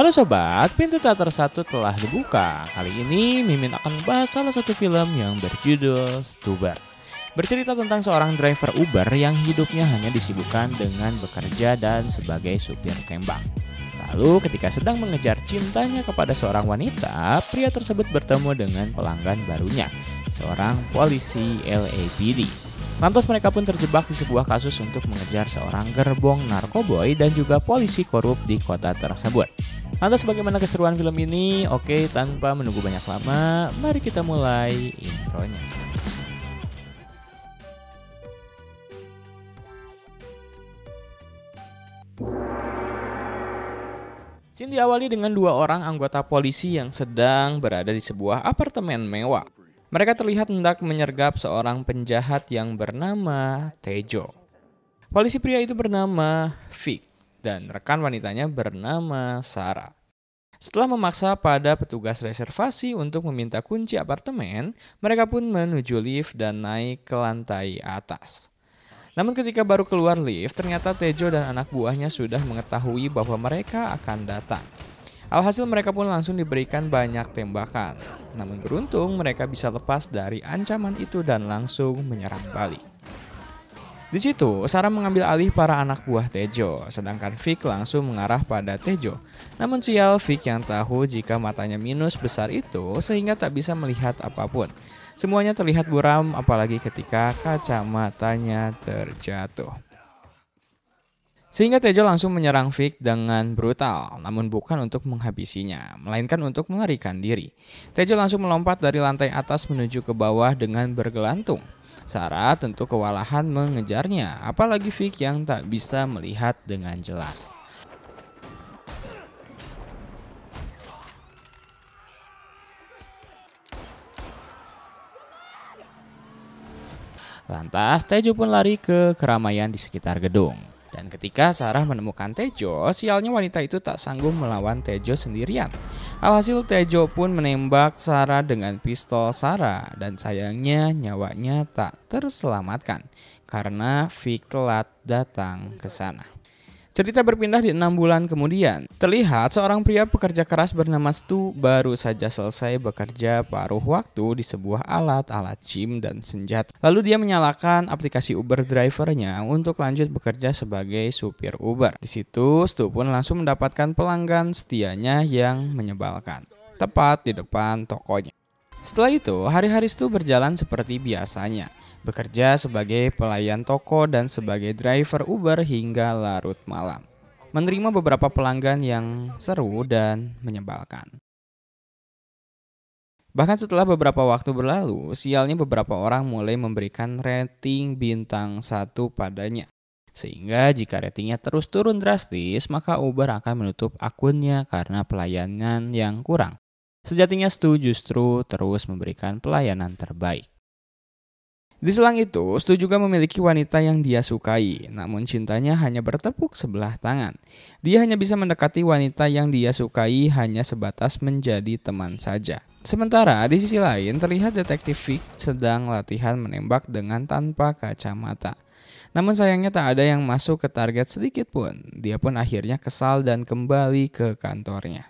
Halo Sobat, pintu teater satu telah dibuka. Kali ini Mimin akan membahas salah satu film yang berjudul Stuber. Bercerita tentang seorang driver Uber yang hidupnya hanya disibukkan dengan bekerja dan sebagai supir tembak. Lalu ketika sedang mengejar cintanya kepada seorang wanita, pria tersebut bertemu dengan pelanggan barunya, seorang polisi LAPD. Lantas mereka pun terjebak di sebuah kasus untuk mengejar seorang gerbong narkoboy dan juga polisi korup di kota tersebut. Lantas bagaimana keseruan film ini? Oke, tanpa menunggu banyak lama, mari kita mulai intronya. Scene diawali dengan dua orang anggota polisi yang sedang berada di sebuah apartemen mewah. Mereka terlihat hendak menyergap seorang penjahat yang bernama Tejo. Polisi pria itu bernama Vic dan rekan wanitanya bernama Sarah. Setelah memaksa pada petugas reservasi untuk meminta kunci apartemen, mereka pun menuju lift dan naik ke lantai atas. Namun ketika baru keluar lift, ternyata Tejo dan anak buahnya sudah mengetahui bahwa mereka akan datang. Alhasil mereka pun langsung diberikan banyak tembakan. Namun beruntung mereka bisa lepas dari ancaman itu dan langsung menyerang balik. Di situ, Sarah mengambil alih para anak buah Tejo, sedangkan Vic langsung mengarah pada Tejo. Namun sial Vic yang tahu jika matanya minus besar itu sehingga tak bisa melihat apapun. Semuanya terlihat buram apalagi ketika kacamatanya terjatuh. Sehingga Tejo langsung menyerang Vic dengan brutal, namun bukan untuk menghabisinya, melainkan untuk melarikan diri. Tejo langsung melompat dari lantai atas menuju ke bawah dengan bergelantung. Sarah tentu kewalahan mengejarnya, apalagi Vic yang tak bisa melihat dengan jelas. Lantas Tejo pun lari ke keramaian di sekitar gedung. Dan ketika Sarah menemukan Tejo, sialnya wanita itu tak sanggup melawan Tejo sendirian. Alhasil Tejo pun menembak Sarah dengan pistol Sarah dan sayangnya nyawanya tak terselamatkan karena Vic telat datang ke sana. Cerita berpindah di enam bulan kemudian. Terlihat seorang pria pekerja keras bernama Stu baru saja selesai bekerja paruh waktu di sebuah alat, alat gym dan senjata. Lalu dia menyalakan aplikasi Uber drivernya untuk lanjut bekerja sebagai supir Uber. Di situ Stu pun langsung mendapatkan pelanggan setianya yang menyebalkan. Tepat di depan tokonya. Setelah itu, hari-hari Stu berjalan seperti biasanya bekerja sebagai pelayan toko dan sebagai driver Uber hingga larut malam. Menerima beberapa pelanggan yang seru dan menyebalkan. Bahkan setelah beberapa waktu berlalu, sialnya beberapa orang mulai memberikan rating bintang satu padanya. Sehingga jika ratingnya terus turun drastis, maka Uber akan menutup akunnya karena pelayanan yang kurang. Sejatinya Stu justru terus memberikan pelayanan terbaik. Di selang itu, Stu juga memiliki wanita yang dia sukai, namun cintanya hanya bertepuk sebelah tangan. Dia hanya bisa mendekati wanita yang dia sukai hanya sebatas menjadi teman saja. Sementara di sisi lain, terlihat detektif Vic sedang latihan menembak dengan tanpa kacamata. Namun sayangnya tak ada yang masuk ke target sedikit pun. Dia pun akhirnya kesal dan kembali ke kantornya.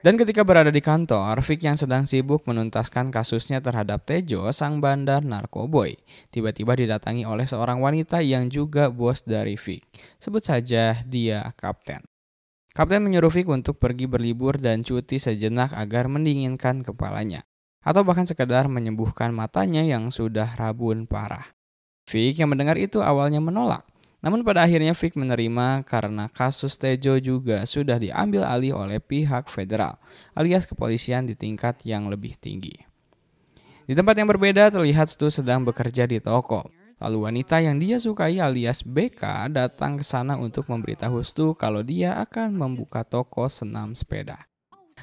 Dan ketika berada di kantor, Vic yang sedang sibuk menuntaskan kasusnya terhadap Tejo, sang bandar narkoboy, tiba-tiba didatangi oleh seorang wanita yang juga bos dari Vic. Sebut saja dia kapten. Kapten menyuruh Vic untuk pergi berlibur dan cuti sejenak agar mendinginkan kepalanya, atau bahkan sekedar menyembuhkan matanya yang sudah rabun parah. Vic yang mendengar itu awalnya menolak, namun pada akhirnya Fik menerima karena kasus Tejo juga sudah diambil alih oleh pihak federal alias kepolisian di tingkat yang lebih tinggi. Di tempat yang berbeda terlihat Stu sedang bekerja di toko. Lalu wanita yang dia sukai alias BK datang ke sana untuk memberitahu Stu kalau dia akan membuka toko senam sepeda.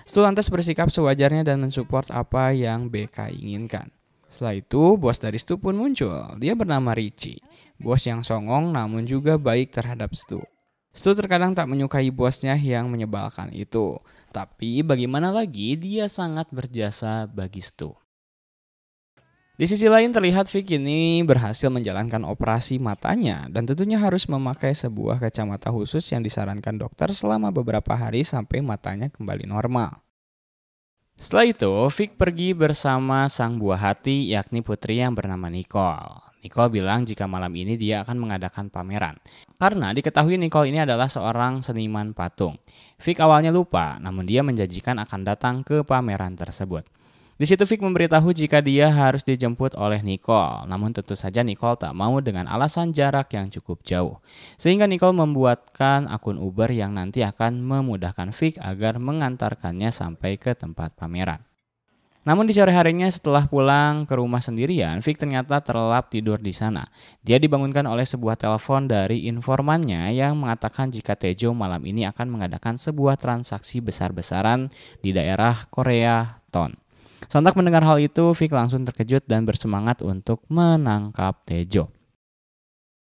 Stu lantas bersikap sewajarnya dan mensupport apa yang BK inginkan. Setelah itu, bos dari Stu pun muncul. Dia bernama Richie bos yang songong namun juga baik terhadap Stu. Stu terkadang tak menyukai bosnya yang menyebalkan itu, tapi bagaimana lagi dia sangat berjasa bagi Stu. Di sisi lain terlihat Vic ini berhasil menjalankan operasi matanya dan tentunya harus memakai sebuah kacamata khusus yang disarankan dokter selama beberapa hari sampai matanya kembali normal. Setelah itu, Vic pergi bersama sang buah hati yakni putri yang bernama Nicole. Nicole bilang jika malam ini dia akan mengadakan pameran. Karena diketahui Nicole ini adalah seorang seniman patung. Vic awalnya lupa, namun dia menjanjikan akan datang ke pameran tersebut. Di situ Vic memberitahu jika dia harus dijemput oleh Nicole, namun tentu saja Nicole tak mau dengan alasan jarak yang cukup jauh. Sehingga Nicole membuatkan akun Uber yang nanti akan memudahkan Vic agar mengantarkannya sampai ke tempat pameran. Namun di sore harinya setelah pulang ke rumah sendirian, Vic ternyata terlelap tidur di sana. Dia dibangunkan oleh sebuah telepon dari informannya yang mengatakan jika Tejo malam ini akan mengadakan sebuah transaksi besar-besaran di daerah Korea Ton. Sontak mendengar hal itu, Vic langsung terkejut dan bersemangat untuk menangkap Tejo.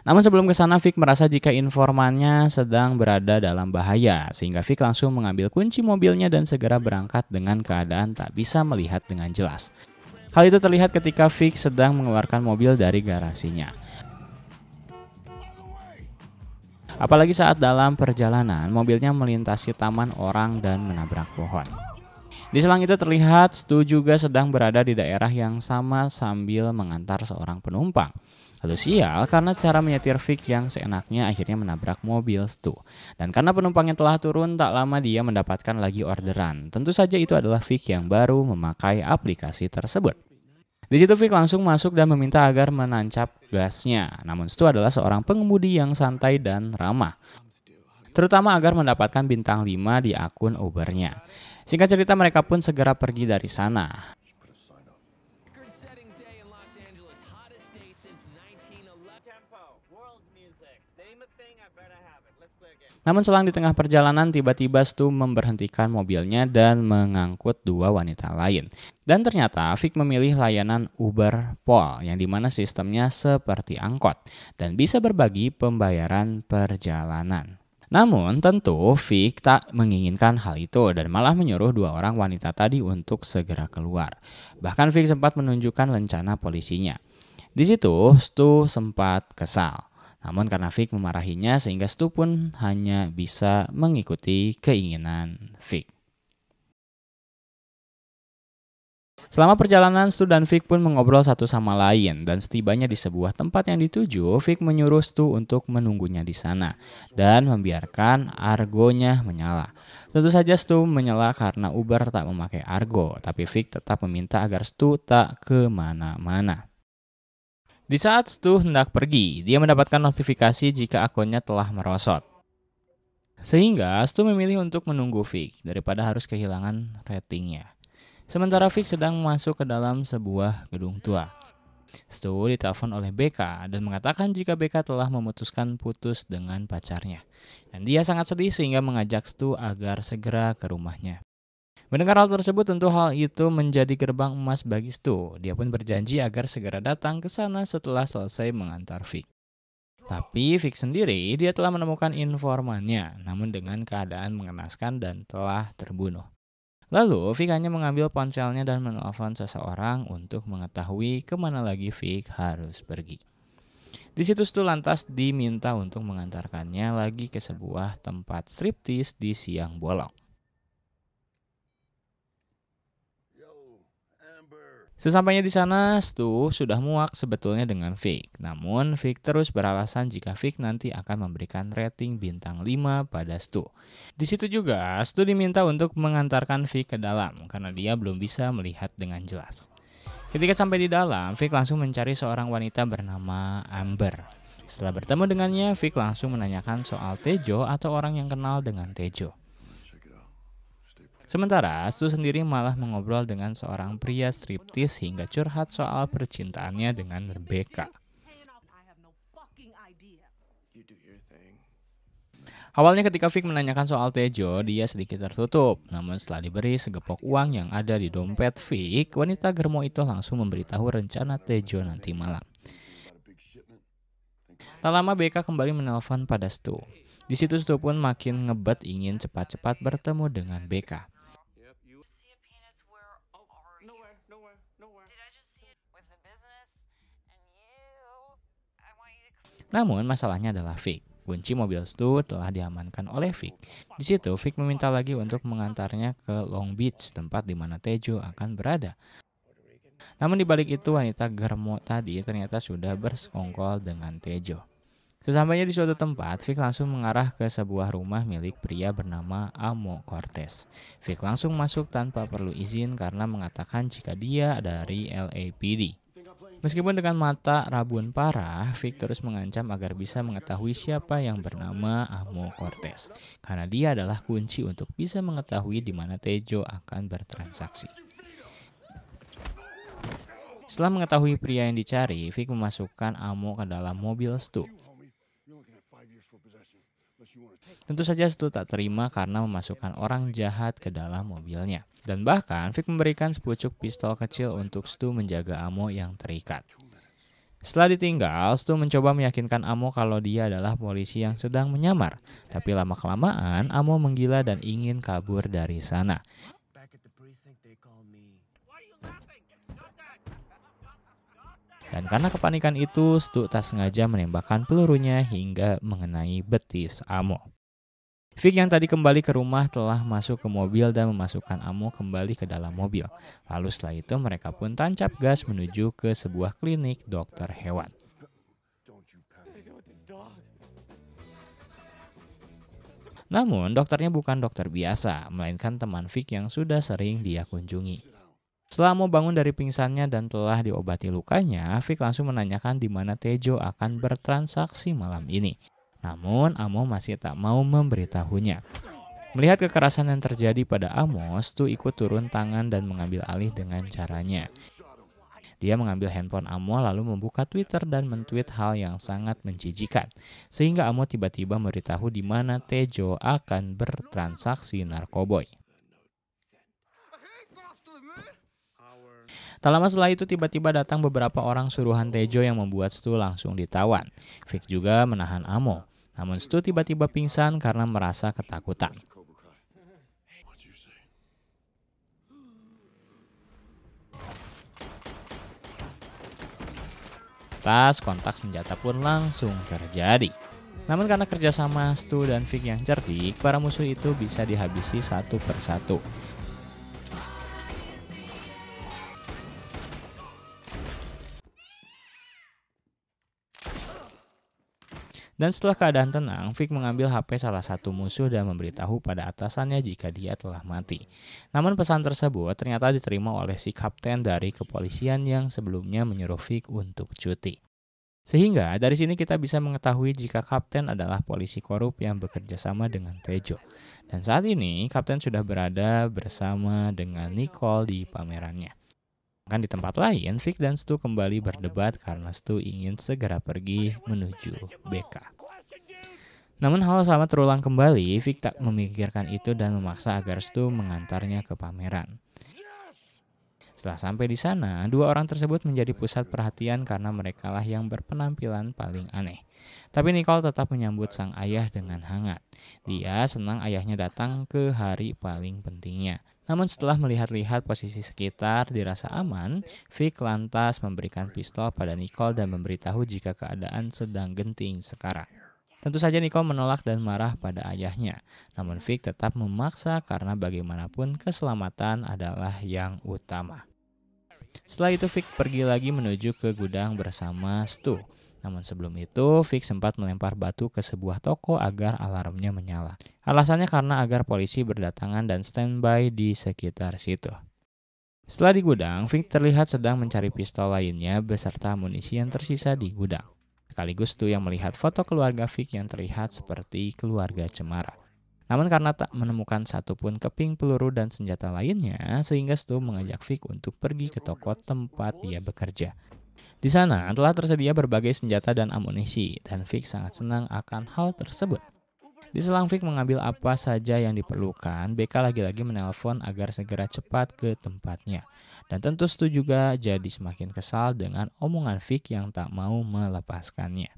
Namun sebelum ke sana Vic merasa jika informannya sedang berada dalam bahaya sehingga Vic langsung mengambil kunci mobilnya dan segera berangkat dengan keadaan tak bisa melihat dengan jelas. Hal itu terlihat ketika Vic sedang mengeluarkan mobil dari garasinya. Apalagi saat dalam perjalanan mobilnya melintasi taman orang dan menabrak pohon. Di selang itu terlihat Stu juga sedang berada di daerah yang sama sambil mengantar seorang penumpang. Lalu sial karena cara menyetir Vic yang seenaknya akhirnya menabrak mobil Stu. Dan karena penumpangnya telah turun, tak lama dia mendapatkan lagi orderan. Tentu saja itu adalah Vic yang baru memakai aplikasi tersebut. Di situ Vic langsung masuk dan meminta agar menancap gasnya. Namun Stu adalah seorang pengemudi yang santai dan ramah. Terutama agar mendapatkan bintang 5 di akun Ubernya. Singkat cerita mereka pun segera pergi dari sana. Namun selang di tengah perjalanan tiba-tiba Stu memberhentikan mobilnya dan mengangkut dua wanita lain. Dan ternyata Vic memilih layanan Uber Pol yang dimana sistemnya seperti angkot dan bisa berbagi pembayaran perjalanan. Namun tentu Vic tak menginginkan hal itu dan malah menyuruh dua orang wanita tadi untuk segera keluar. Bahkan Vic sempat menunjukkan lencana polisinya. Di situ Stu sempat kesal. Namun karena Vic memarahinya sehingga Stu pun hanya bisa mengikuti keinginan Vic. Selama perjalanan, Stu dan Vic pun mengobrol satu sama lain dan setibanya di sebuah tempat yang dituju, Vic menyuruh Stu untuk menunggunya di sana dan membiarkan argonya menyala. Tentu saja Stu menyela karena Uber tak memakai argo, tapi Vic tetap meminta agar Stu tak kemana-mana. Di saat Stu hendak pergi, dia mendapatkan notifikasi jika akunnya telah merosot. Sehingga Stu memilih untuk menunggu Vic daripada harus kehilangan ratingnya. Sementara Vic sedang masuk ke dalam sebuah gedung tua. Stu ditelepon oleh BK dan mengatakan jika BK telah memutuskan putus dengan pacarnya. Dan dia sangat sedih sehingga mengajak Stu agar segera ke rumahnya. Mendengar hal tersebut tentu hal itu menjadi gerbang emas bagi Stu. Dia pun berjanji agar segera datang ke sana setelah selesai mengantar Vic. Tapi Vic sendiri dia telah menemukan informannya namun dengan keadaan mengenaskan dan telah terbunuh. Lalu Vic hanya mengambil ponselnya dan menelpon seseorang untuk mengetahui kemana lagi Vic harus pergi. Di situ Stu lantas diminta untuk mengantarkannya lagi ke sebuah tempat striptis di siang bolong. Sesampainya di sana, Stu sudah muak sebetulnya dengan Vic. Namun, Vic terus beralasan jika Vic nanti akan memberikan rating bintang 5 pada Stu. Di situ juga, Stu diminta untuk mengantarkan Vic ke dalam karena dia belum bisa melihat dengan jelas. Ketika sampai di dalam, Vic langsung mencari seorang wanita bernama Amber. Setelah bertemu dengannya, Vic langsung menanyakan soal Tejo atau orang yang kenal dengan Tejo. Sementara Stu sendiri malah mengobrol dengan seorang pria striptis hingga curhat soal percintaannya dengan Rebecca. Awalnya ketika Vic menanyakan soal Tejo, dia sedikit tertutup. Namun setelah diberi segepok uang yang ada di dompet Vic, wanita germo itu langsung memberitahu rencana Tejo nanti malam. Tak lama BK kembali menelpon pada Stu. Di situ Stu pun makin ngebet ingin cepat-cepat bertemu dengan BK. Namun masalahnya adalah Vic. Kunci mobil itu telah diamankan oleh Vic. Di situ, Vic meminta lagi untuk mengantarnya ke Long Beach, tempat di mana Tejo akan berada. Namun dibalik itu, wanita germo tadi ternyata sudah bersekongkol dengan Tejo. Sesampainya di suatu tempat, Vic langsung mengarah ke sebuah rumah milik pria bernama Amo Cortez. Vic langsung masuk tanpa perlu izin karena mengatakan jika dia dari LAPD. Meskipun dengan mata rabun parah, Vic mengancam agar bisa mengetahui siapa yang bernama Amo Cortez, karena dia adalah kunci untuk bisa mengetahui di mana Tejo akan bertransaksi. Setelah mengetahui pria yang dicari, Vic memasukkan Amo ke dalam mobil Stu. Tentu saja Stu tak terima karena memasukkan orang jahat ke dalam mobilnya. Dan bahkan Vic memberikan sepucuk pistol kecil untuk Stu menjaga Amo yang terikat. Setelah ditinggal, Stu mencoba meyakinkan Amo kalau dia adalah polisi yang sedang menyamar. Tapi lama-kelamaan, Amo menggila dan ingin kabur dari sana. Dan karena kepanikan itu, Stu tak sengaja menembakkan pelurunya hingga mengenai betis Amo. Vic yang tadi kembali ke rumah telah masuk ke mobil dan memasukkan Amo kembali ke dalam mobil. Lalu setelah itu mereka pun tancap gas menuju ke sebuah klinik dokter hewan. Namun, dokternya bukan dokter biasa, melainkan teman Vic yang sudah sering dia kunjungi. Setelah mau bangun dari pingsannya dan telah diobati lukanya, Vic langsung menanyakan di mana Tejo akan bertransaksi malam ini. Namun Amo masih tak mau memberitahunya. Melihat kekerasan yang terjadi pada Amos, Stu ikut turun tangan dan mengambil alih dengan caranya. Dia mengambil handphone Amo lalu membuka Twitter dan mentweet hal yang sangat menjijikan. Sehingga Amo tiba-tiba memberitahu di mana Tejo akan bertransaksi narkoboy. Tak lama setelah itu tiba-tiba datang beberapa orang suruhan Tejo yang membuat Stu langsung ditawan. Vic juga menahan Amo. Namun Stu tiba-tiba pingsan karena merasa ketakutan. Tas kontak senjata pun langsung terjadi. Namun karena kerjasama Stu dan Vic yang cerdik, para musuh itu bisa dihabisi satu persatu. Dan setelah keadaan tenang, Vic mengambil HP salah satu musuh dan memberitahu pada atasannya jika dia telah mati. Namun pesan tersebut ternyata diterima oleh si kapten dari kepolisian yang sebelumnya menyuruh Vic untuk cuti. Sehingga dari sini kita bisa mengetahui jika kapten adalah polisi korup yang bekerja sama dengan Tejo. Dan saat ini kapten sudah berada bersama dengan Nicole di pamerannya. Kan di tempat lain, Vic dan Stu kembali berdebat karena Stu ingin segera pergi menuju BK. Namun hal sama terulang kembali, Vic tak memikirkan itu dan memaksa agar Stu mengantarnya ke pameran. Setelah sampai di sana, dua orang tersebut menjadi pusat perhatian karena merekalah yang berpenampilan paling aneh. Tapi Nicole tetap menyambut sang ayah dengan hangat. Dia senang ayahnya datang ke hari paling pentingnya. Namun setelah melihat-lihat posisi sekitar dirasa aman, Vic lantas memberikan pistol pada Nicole dan memberitahu jika keadaan sedang genting sekarang. Tentu saja Nicole menolak dan marah pada ayahnya. Namun Vic tetap memaksa karena bagaimanapun keselamatan adalah yang utama. Setelah itu Vic pergi lagi menuju ke gudang bersama Stu. Namun sebelum itu, Fix sempat melempar batu ke sebuah toko agar alarmnya menyala. Alasannya karena agar polisi berdatangan dan standby di sekitar situ. Setelah di gudang, Fix terlihat sedang mencari pistol lainnya beserta munisi yang tersisa di gudang. Sekaligus tuh yang melihat foto keluarga Fix yang terlihat seperti keluarga Cemara. Namun karena tak menemukan satupun keping peluru dan senjata lainnya, sehingga Stu mengajak Vic untuk pergi ke toko tempat dia bekerja. Di sana telah tersedia berbagai senjata dan amunisi, dan Vic sangat senang akan hal tersebut. Di selang Vic mengambil apa saja yang diperlukan, BK lagi-lagi menelpon agar segera cepat ke tempatnya. Dan tentu Stu juga jadi semakin kesal dengan omongan Vic yang tak mau melepaskannya.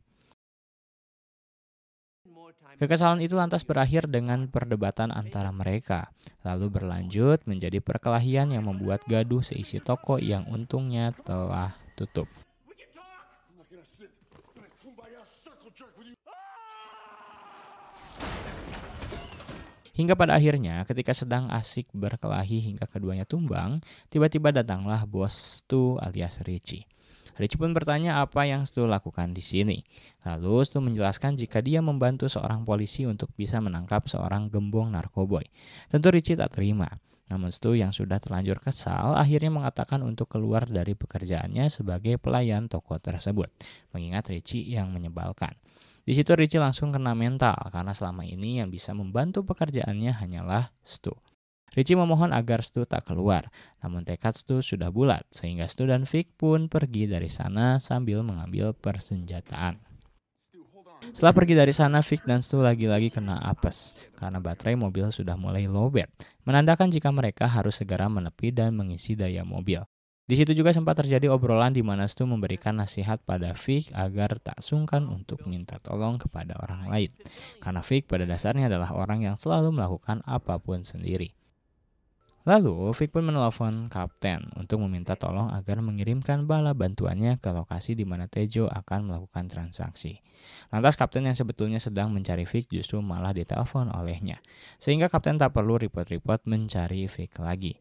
Kekesalan itu lantas berakhir dengan perdebatan antara mereka, lalu berlanjut menjadi perkelahian yang membuat gaduh seisi toko yang untungnya telah tutup Hingga pada akhirnya, ketika sedang asik berkelahi hingga keduanya tumbang, tiba-tiba datanglah bos Stu alias Richie. Richie pun bertanya apa yang Stu lakukan di sini. Lalu Stu menjelaskan jika dia membantu seorang polisi untuk bisa menangkap seorang gembong narkoboy. Tentu Richie tak terima. Namun Stu yang sudah terlanjur kesal akhirnya mengatakan untuk keluar dari pekerjaannya sebagai pelayan toko tersebut, mengingat Richie yang menyebalkan. Di situ Richie langsung kena mental karena selama ini yang bisa membantu pekerjaannya hanyalah Stu. Richie memohon agar Stu tak keluar, namun tekad Stu sudah bulat sehingga Stu dan Vic pun pergi dari sana sambil mengambil persenjataan. Setelah pergi dari sana, dan Stu lagi-lagi kena apes karena baterai mobil sudah mulai lowbat, menandakan jika mereka harus segera menepi dan mengisi daya mobil. Di situ juga sempat terjadi obrolan di mana Stu memberikan nasihat pada Vic agar tak sungkan untuk minta tolong kepada orang lain. Karena Vic pada dasarnya adalah orang yang selalu melakukan apapun sendiri. Lalu, Vic pun menelpon kapten untuk meminta tolong agar mengirimkan bala bantuannya ke lokasi di mana Tejo akan melakukan transaksi. Lantas kapten yang sebetulnya sedang mencari Vic justru malah ditelepon olehnya. Sehingga kapten tak perlu repot-repot mencari Vic lagi.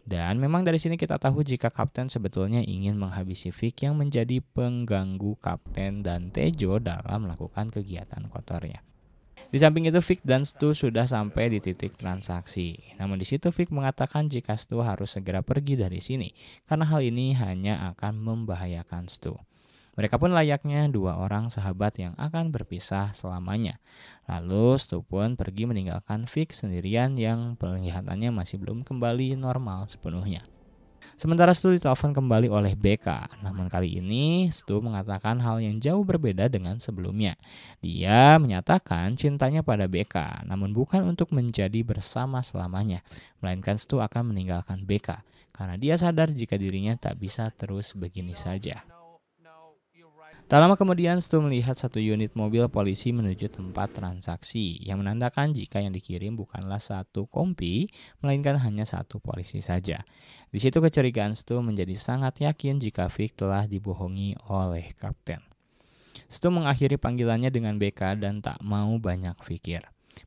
Dan memang dari sini kita tahu jika kapten sebetulnya ingin menghabisi Vic yang menjadi pengganggu kapten dan Tejo dalam melakukan kegiatan kotornya. Di samping itu, Vic dan Stu sudah sampai di titik transaksi. Namun di situ Vic mengatakan jika Stu harus segera pergi dari sini, karena hal ini hanya akan membahayakan Stu. Mereka pun layaknya dua orang sahabat yang akan berpisah selamanya. Lalu Stu pun pergi meninggalkan Vic sendirian yang penglihatannya masih belum kembali normal sepenuhnya. Sementara Stu ditelepon kembali oleh BK. Namun kali ini Stu mengatakan hal yang jauh berbeda dengan sebelumnya. Dia menyatakan cintanya pada BK, namun bukan untuk menjadi bersama selamanya, melainkan Stu akan meninggalkan BK karena dia sadar jika dirinya tak bisa terus begini saja. Tak lama kemudian Stu melihat satu unit mobil polisi menuju tempat transaksi yang menandakan jika yang dikirim bukanlah satu kompi, melainkan hanya satu polisi saja. Di situ kecurigaan Stu menjadi sangat yakin jika Vic telah dibohongi oleh kapten. Stu mengakhiri panggilannya dengan BK dan tak mau banyak pikir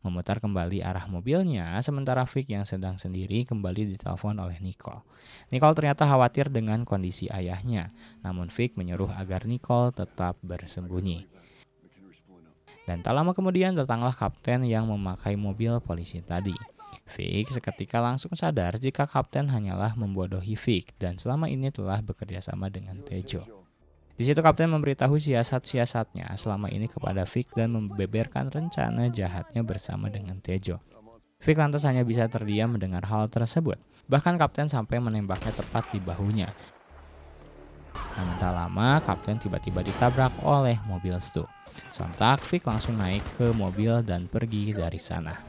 memutar kembali arah mobilnya, sementara Vic yang sedang sendiri kembali ditelepon oleh Nicole. Nicole ternyata khawatir dengan kondisi ayahnya, namun Vic menyuruh agar Nicole tetap bersembunyi. Dan tak lama kemudian datanglah kapten yang memakai mobil polisi tadi. Vic seketika langsung sadar jika kapten hanyalah membodohi Vic dan selama ini telah bekerja sama dengan Tejo. Di situ kapten memberitahu siasat-siasatnya selama ini kepada Vic dan membeberkan rencana jahatnya bersama dengan Tejo. Vic lantas hanya bisa terdiam mendengar hal tersebut. Bahkan kapten sampai menembaknya tepat di bahunya. Namun tak lama, kapten tiba-tiba ditabrak oleh mobil Stu. Sontak, Vic langsung naik ke mobil dan pergi dari sana.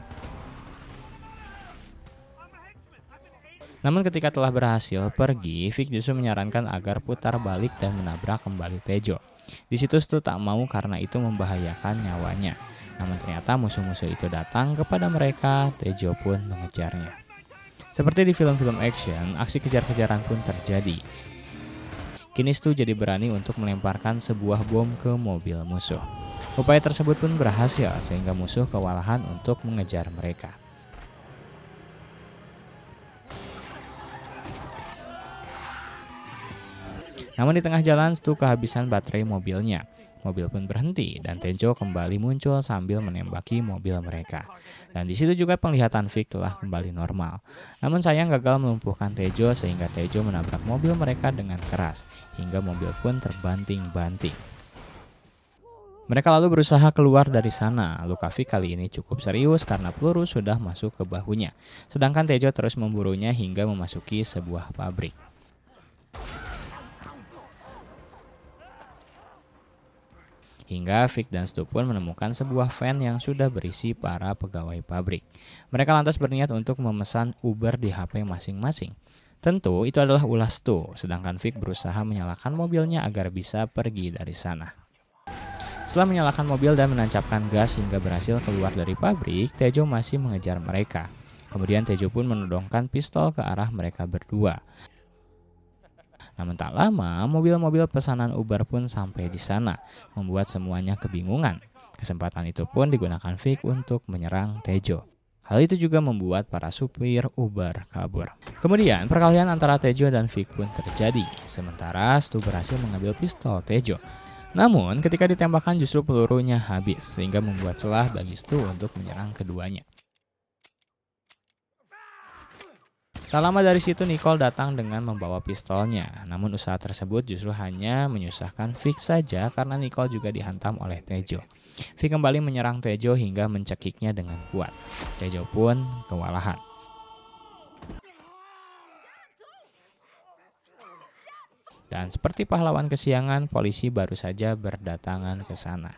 Namun ketika telah berhasil pergi, Vic justru menyarankan agar putar balik dan menabrak kembali Tejo. Di situ Stu tak mau karena itu membahayakan nyawanya. Namun ternyata musuh-musuh itu datang kepada mereka, Tejo pun mengejarnya. Seperti di film-film action, aksi kejar-kejaran pun terjadi. Kini Stu jadi berani untuk melemparkan sebuah bom ke mobil musuh. Upaya tersebut pun berhasil sehingga musuh kewalahan untuk mengejar mereka. Namun di tengah jalan Stu kehabisan baterai mobilnya. Mobil pun berhenti dan Tenjo kembali muncul sambil menembaki mobil mereka. Dan di situ juga penglihatan Vic telah kembali normal. Namun sayang gagal melumpuhkan Tejo sehingga Tejo menabrak mobil mereka dengan keras hingga mobil pun terbanting-banting. Mereka lalu berusaha keluar dari sana. Luka Vic kali ini cukup serius karena peluru sudah masuk ke bahunya. Sedangkan Tejo terus memburunya hingga memasuki sebuah pabrik. hingga Vic dan Stu pun menemukan sebuah van yang sudah berisi para pegawai pabrik. Mereka lantas berniat untuk memesan Uber di HP masing-masing. Tentu itu adalah ulas Stu, sedangkan Vic berusaha menyalakan mobilnya agar bisa pergi dari sana. Setelah menyalakan mobil dan menancapkan gas hingga berhasil keluar dari pabrik, Tejo masih mengejar mereka. Kemudian Tejo pun menodongkan pistol ke arah mereka berdua. Namun tak lama, mobil-mobil pesanan Uber pun sampai di sana, membuat semuanya kebingungan. Kesempatan itu pun digunakan Vic untuk menyerang Tejo. Hal itu juga membuat para supir Uber kabur. Kemudian perkelahian antara Tejo dan Vic pun terjadi, sementara Stu berhasil mengambil pistol Tejo. Namun ketika ditembakkan justru pelurunya habis, sehingga membuat celah bagi Stu untuk menyerang keduanya. Tak lama dari situ Nicole datang dengan membawa pistolnya. Namun usaha tersebut justru hanya menyusahkan Vic saja karena Nicole juga dihantam oleh Tejo. Vic kembali menyerang Tejo hingga mencekiknya dengan kuat. Tejo pun kewalahan. Dan seperti pahlawan kesiangan, polisi baru saja berdatangan ke sana.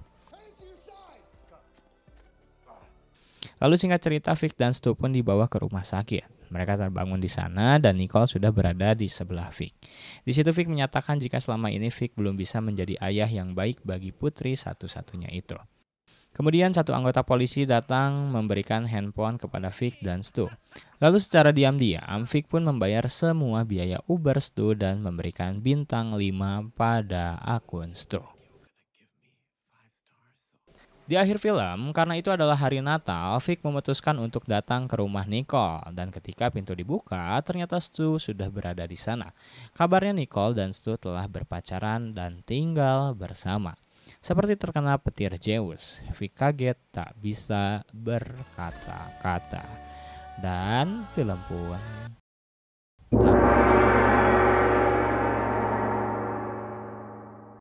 Lalu singkat cerita, Vic dan Stu pun dibawa ke rumah sakit. Mereka terbangun di sana dan Nicole sudah berada di sebelah Vic. Di situ Vic menyatakan jika selama ini Vic belum bisa menjadi ayah yang baik bagi putri satu-satunya itu. Kemudian satu anggota polisi datang memberikan handphone kepada Vic dan Stu. Lalu secara diam-diam, Vic pun membayar semua biaya Uber Stu dan memberikan bintang 5 pada akun Stu. Di akhir film, karena itu adalah hari Natal, Vic memutuskan untuk datang ke rumah Nicole. Dan ketika pintu dibuka, ternyata Stu sudah berada di sana. Kabarnya Nicole dan Stu telah berpacaran dan tinggal bersama. Seperti terkena petir Zeus, Vic kaget tak bisa berkata-kata. Dan film pun tak